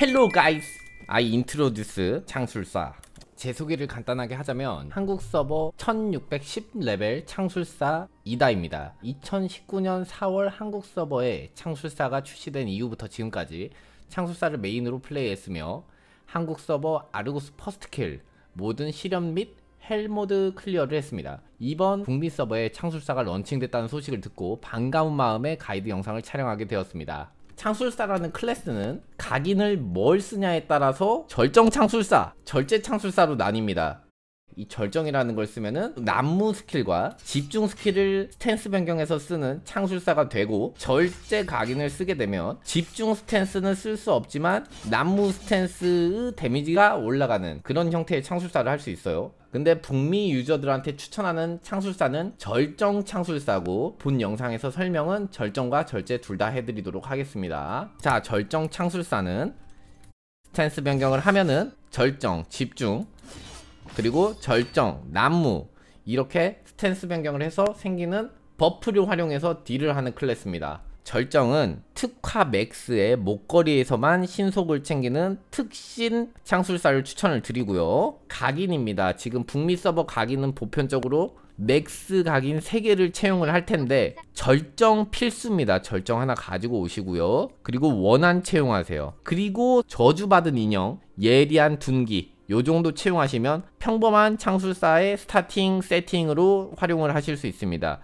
헬로 가이스 아이 인트로듀스 창술사 제 소개를 간단하게 하자면 한국 서버 1610레벨 창술사 이다입니다. 2019년 4월 한국 서버에 창술사가 출시된 이후부터 지금까지 창술사를 메인으로 플레이했으며 한국 서버 아르고스 퍼스트킬 모든 실현 및 헬모드 클리어를 했습니다. 이번 북미 서버에 창술사가 런칭됐다는 소식을 듣고 반가운 마음에 가이드 영상을 촬영하게 되었습니다. 창술사라는 클래스는 각인을 뭘 쓰냐에 따라서 절정 창술사, 절제 창술사로 나뉩니다. 이 절정이라는 걸 쓰면은 난무 스킬과 집중 스킬을 스탠스 변경해서 쓰는 창술사가 되고 절제 각인을 쓰게 되면 집중 스탠스는 쓸 수 없지만 난무 스탠스의 데미지가 올라가는 그런 형태의 창술사를 할 수 있어요 근데 북미 유저들한테 추천하는 창술사는 절정 창술사고 본 영상에서 설명은 절정과 절제 둘 다 해드리도록 하겠습니다 자 절정 창술사는 스탠스 변경을 하면은 절정, 집중 그리고 절정, 난무 이렇게 스탠스 변경을 해서 생기는 버프를 활용해서 딜을 하는 클래스입니다 절정은 특화 맥스의 목걸이에서만 신속을 챙기는 특신 창술사를 추천을 드리고요. 각인입니다. 지금 북미 서버 각인은 보편적으로 맥스 각인 3개를 채용을 할 텐데 절정 필수입니다. 절정 하나 가지고 오시고요. 그리고 원한 채용하세요. 그리고 저주받은 인형, 예리한 둔기 요 정도 채용하시면 평범한 창술사의 스타팅 세팅으로 활용을 하실 수 있습니다.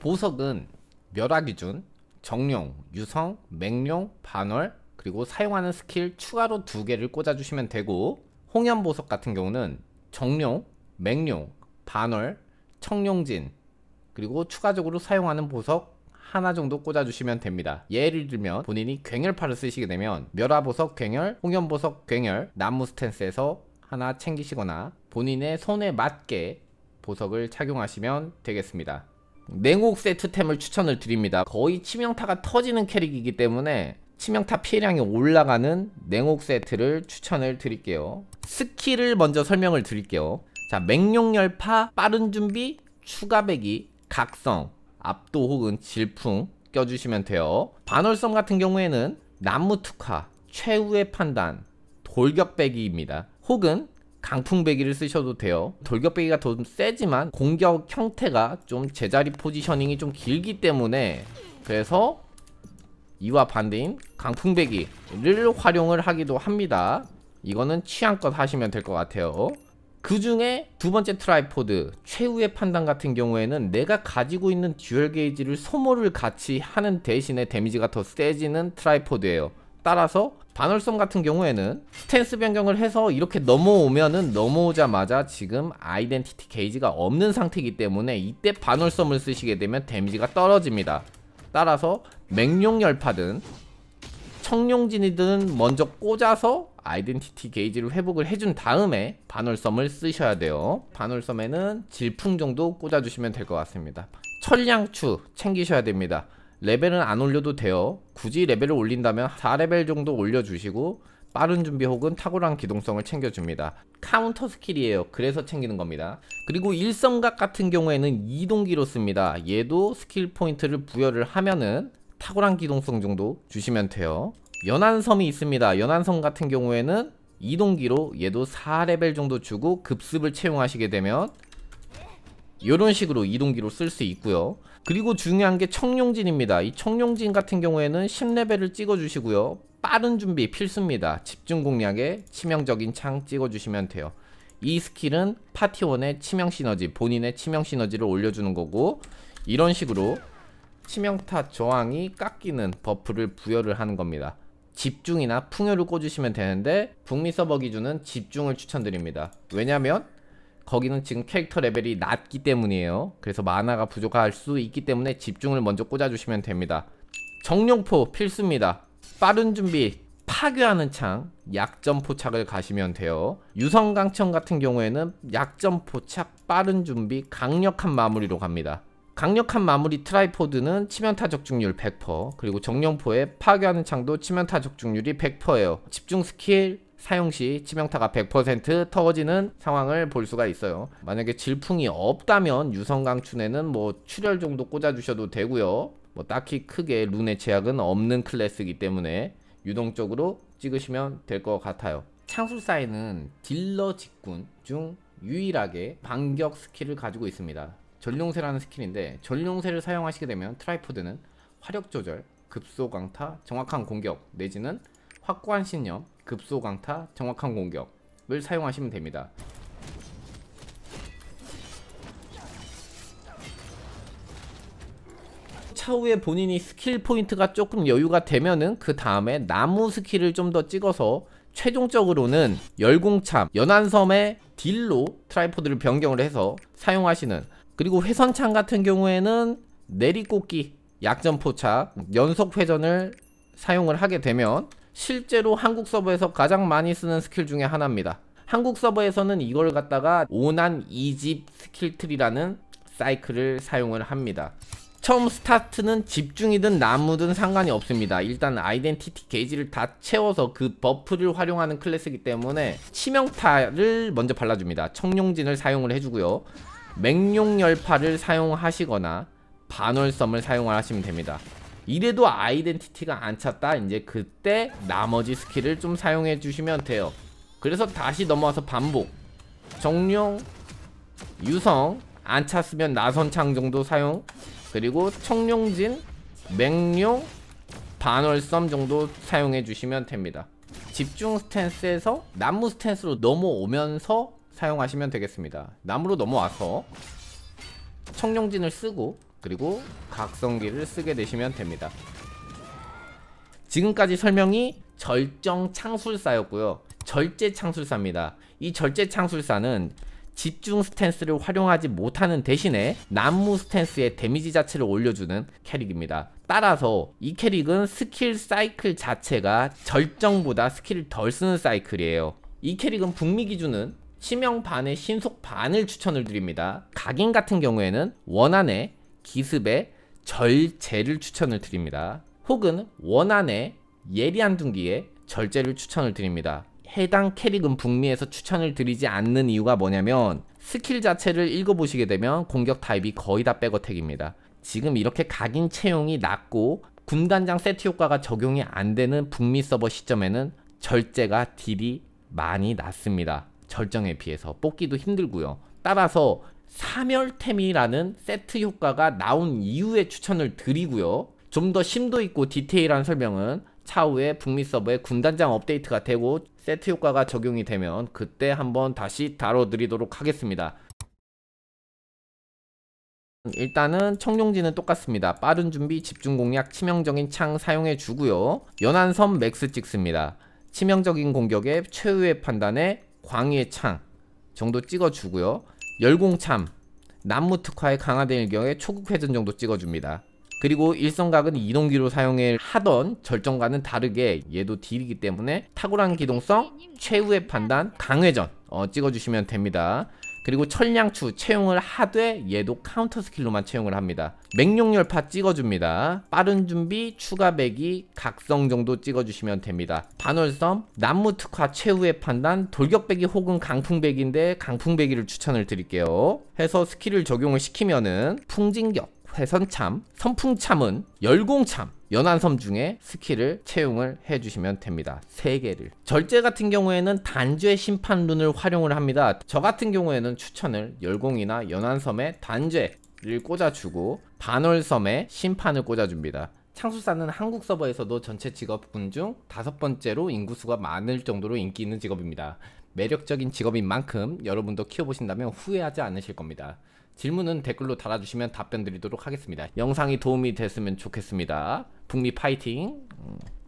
보석은 멸하 기준, 정룡, 유성, 맹룡, 반월, 그리고 사용하는 스킬 추가로 두 개를 꽂아주시면 되고 홍연보석 같은 경우는 정룡, 맹룡, 반월, 청룡진, 그리고 추가적으로 사용하는 보석 하나 정도 꽂아주시면 됩니다. 예를 들면 본인이 괭열파를 쓰시게 되면 멸화보석 괭열, 홍연보석 괭열, 나무 스탠스에서 하나 챙기시거나 본인의 손에 맞게 보석을 착용하시면 되겠습니다. 냉혹 세트템을 추천을 드립니다 거의 치명타가 터지는 캐릭이기 때문에 치명타 피해량이 올라가는 냉혹 세트를 추천을 드릴게요 스킬을 먼저 설명을 드릴게요 자 맹룡열파, 빠른 준비, 추가배기, 각성, 압도 혹은 질풍 껴주시면 돼요 반월성 같은 경우에는 나무특화, 최후의 판단, 돌격배기입니다 혹은 강풍배기를 쓰셔도 돼요 돌격배기가 더 세지만 공격 형태가 좀 제자리 포지셔닝이 좀 길기 때문에 그래서 이와 반대인 강풍배기를 활용을 하기도 합니다 이거는 취향껏 하시면 될 것 같아요 그 중에 두 번째 트라이포드 최후의 판단 같은 경우에는 내가 가지고 있는 듀얼 게이지를 소모를 같이 하는 대신에 데미지가 더 세지는 트라이포드예요 따라서 반월선 같은 경우에는 스탠스 변경을 해서 이렇게 넘어오면은 넘어오자마자 지금 아이덴티티 게이지가 없는 상태이기 때문에 이때 반월섬을 쓰시게 되면 데미지가 떨어집니다 따라서 맹룡열파든 청룡진이든 먼저 꽂아서 아이덴티티 게이지를 회복을 해준 다음에 반월섬을 쓰셔야 돼요 반월섬에는 질풍 정도 꽂아주시면 될 것 같습니다 철량추 챙기셔야 됩니다 레벨은 안 올려도 돼요 굳이 레벨을 올린다면 4레벨 정도 올려주시고 빠른 준비 혹은 탁월한 기동성을 챙겨줍니다 카운터 스킬이에요 그래서 챙기는 겁니다 그리고 일성각 같은 경우에는 이동기로 씁니다 얘도 스킬 포인트를 부여를 하면은 탁월한 기동성 정도 주시면 돼요 연안섬이 있습니다 연안섬 같은 경우에는 이동기로 얘도 4레벨 정도 주고 급습을 채용하시게 되면 이런 식으로 이동기로 쓸 수 있고요 그리고 중요한 게 청룡진입니다 이 청룡진 같은 경우에는 10레벨을 찍어주시고요 빠른 준비 필수입니다 집중 공략에 치명적인 창 찍어주시면 돼요 이 스킬은 파티원의 치명 시너지 본인의 치명 시너지를 올려주는 거고 이런 식으로 치명타 저항이 깎이는 버프를 부여를 하는 겁니다 집중이나 풍요를 꽂으시면 되는데 북미 서버 기준은 집중을 추천드립니다 왜냐면 거기는 지금 캐릭터 레벨이 낮기 때문이에요 그래서 만화가 부족할 수 있기 때문에 집중을 먼저 꽂아주시면 됩니다 정령포 필수입니다 빠른 준비 파괴하는 창 약점 포착을 가시면 돼요 유성강청 같은 경우에는 약점 포착 빠른 준비 강력한 마무리로 갑니다 강력한 마무리 트라이포드는 치면타 적중률 100% 그리고 정령포의 파괴하는 창도 치면타 적중률이 100%예요 집중 스킬 사용시 치명타가 100% 터지는 상황을 볼 수가 있어요 만약에 질풍이 없다면 유성강춘에는 뭐 출혈 정도 꽂아주셔도 되고요 뭐 딱히 크게 룬의 제약은 없는 클래스이기 때문에 유동적으로 찍으시면 될 것 같아요 창술사에는 딜러 직군 중 유일하게 반격 스킬을 가지고 있습니다 전룡세라는 스킬인데 전룡세를 사용하시게 되면 트라이포드는 화력 조절, 급소 강타, 정확한 공격 내지는 확고한 신념, 급소 강타, 정확한 공격을 사용하시면 됩니다. 차후에 본인이 스킬 포인트가 조금 여유가 되면은 그 다음에 나무 스킬을 좀 더 찍어서 최종적으로는 열공참, 연안섬의 딜로 트라이포드를 변경을 해서 사용하시는 그리고 회선창 같은 경우에는 내리꽂기, 약점포착 연속 회전을 사용을 하게 되면 실제로 한국 서버에서 가장 많이 쓰는 스킬 중에 하나입니다. 한국 서버에서는 이걸 갖다가 오난 이집 스킬트리라는 사이클을 사용을 합니다. 처음 스타트는 집중이든 나무든 상관이 없습니다 일단 아이덴티티 게이지를 다 채워서 그 버프를 활용하는 클래스이기 때문에 치명타를 먼저 발라줍니다 청룡진을 사용을 해주고요 맹룡열파를 사용하시거나 반월섬을 사용하시면 됩니다 이래도 아이덴티티가 안 찼다 이제 그때 나머지 스킬을 좀 사용해 주시면 돼요 그래서 다시 넘어와서 반복 정룡 유성 안 찼으면 나선창 정도 사용 그리고 청룡진 맹룡 반월섬 정도 사용해 주시면 됩니다 집중 스탠스에서 나무 스탠스로 넘어오면서 사용하시면 되겠습니다 나무로 넘어와서 청룡진을 쓰고 그리고 각성기를 쓰게 되시면 됩니다. 지금까지 설명이 절정 창술사였고요. 절제 창술사입니다. 이 절제 창술사는 집중 스탠스를 활용하지 못하는 대신에 난무 스탠스의 데미지 자체를 올려주는 캐릭입니다. 따라서 이 캐릭은 스킬 사이클 자체가 절정보다 스킬을 덜 쓰는 사이클이에요. 이 캐릭은 북미 기준은 치명 반의 신속 반을 추천을 드립니다. 각인 같은 경우에는 원안에 기습의 절제를 추천을 드립니다. 혹은 원안의 예리한 둥기의 절제를 추천을 드립니다. 해당 캐릭은 북미에서 추천을 드리지 않는 이유가 뭐냐면 스킬 자체를 읽어보시게 되면 공격 타입이 거의 다 백어택입니다. 지금 이렇게 각인 채용이 낮고 군단장 세트 효과가 적용이 안 되는 북미 서버 시점에는 절제가 딜이 많이 낮습니다. 절정에 비해서 뽑기도 힘들고요. 따라서 사멸템이라는 세트 효과가 나온 이후에 추천을 드리고요. 좀 더 심도 있고 디테일한 설명은 차후에 북미 서버에 군단장 업데이트가 되고 세트 효과가 적용이 되면 그때 한번 다시 다뤄드리도록 하겠습니다. 일단은 청룡지는 똑같습니다. 빠른 준비, 집중 공략, 치명적인 창 사용해 주고요. 연한섬 맥스 찍습니다. 치명적인 공격에 최후의 판단에 광의의 창 정도 찍어 주고요. 열공참, 남무특화의강화일경에 초국회전 정도 찍어줍니다. 그리고 일성각은 이동기로 사용해 하던 절정과는 다르게 얘도 딜이기 때문에 탁월한 기동성, 최후의 판단, 강회전 어, 찍어주시면 됩니다. 그리고 철량추 채용을 하되 얘도 카운터 스킬로만 채용을 합니다 맹룡열파 찍어줍니다 빠른 준비 추가 배기 각성 정도 찍어주시면 됩니다 반월섬 남무특화 최후의 판단 돌격배기 혹은 강풍배기인데 강풍배기를 추천을 드릴게요 해서 스킬을 적용을 시키면은 풍진격 회선참, 선풍참은 열공참, 연안섬 중에 스킬을 채용을 해주시면 됩니다 3개를 절제 같은 경우에는 단죄 심판룬을 활용을 합니다 저 같은 경우에는 추천을 열공이나 연안섬에 단죄를 꽂아주고 반월섬에 심판을 꽂아줍니다 창수사는 한국 서버에서도 전체 직업군 중 다섯 번째로 인구수가 많을 정도로 인기 있는 직업입니다 매력적인 직업인 만큼 여러분도 키워보신다면 후회하지 않으실 겁니다 질문은 댓글로 달아주시면 답변 드리도록 하겠습니다. 영상이 도움이 됐으면 좋겠습니다. 북미 파이팅! 음.